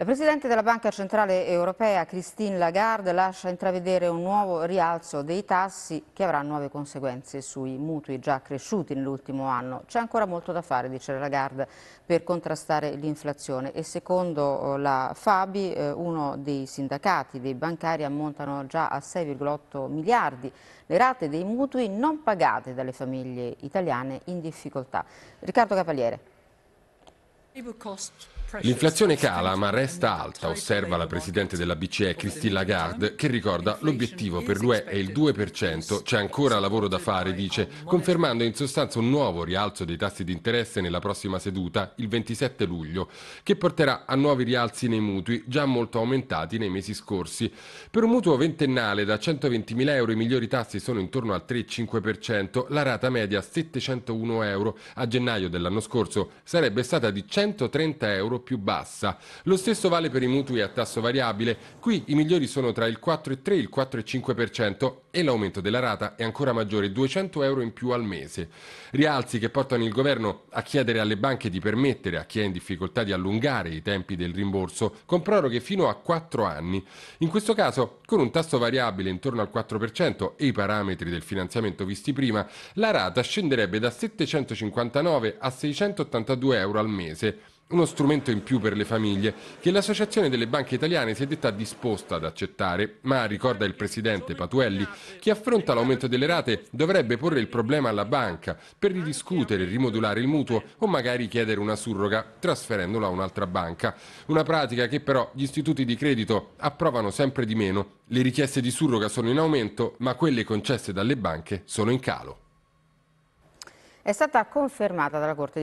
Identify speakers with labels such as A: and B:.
A: La Presidente della Banca Centrale Europea, Christine Lagarde, lascia intravedere un nuovo rialzo dei tassi che avrà nuove conseguenze sui mutui già cresciuti nell'ultimo anno. C'è ancora molto da fare, dice Lagarde, per contrastare l'inflazione e secondo eh, la Fabi, eh, uno dei sindacati dei bancari ammontano già a 6,8 miliardi le rate dei mutui non pagate dalle famiglie italiane in difficoltà. Riccardo Cavaliere.
B: L'inflazione cala ma resta alta, osserva la Presidente della BCE Christine Lagarde, che ricorda l'obiettivo per l'UE è il 2%, c'è ancora lavoro da fare, dice, confermando in sostanza un nuovo rialzo dei tassi di interesse nella prossima seduta, il 27 luglio, che porterà a nuovi rialzi nei mutui, già molto aumentati nei mesi scorsi. Per un mutuo ventennale da 120.000 euro i migliori tassi sono intorno al 3,5%, la rata media 701 euro a gennaio dell'anno scorso sarebbe stata di 100 130 euro più bassa. Lo stesso vale per i mutui a tasso variabile, qui i migliori sono tra il 4,3 e il 4,5% e l'aumento della rata è ancora maggiore, 200 euro in più al mese. Rialzi che portano il governo a chiedere alle banche di permettere a chi è in difficoltà di allungare i tempi del rimborso con proroghe fino a 4 anni. In questo caso, con un tasso variabile intorno al 4% e i parametri del finanziamento visti prima, la rata scenderebbe da 759 a 682 euro al mese, uno strumento in più per le famiglie che l'Associazione delle Banche Italiane si è detta disposta ad accettare, ma ricorda il presidente Patuelli, chi affronta l'aumento delle rate dovrebbe porre il problema alla banca per ridiscutere, rimodulare il mutuo o magari chiedere una surroga trasferendola a un'altra banca. Una pratica che però gli istituti di credito approvano sempre di meno. Le richieste di surroga sono in aumento, ma quelle concesse dalle banche sono in calo.
A: È stata confermata dalla Corte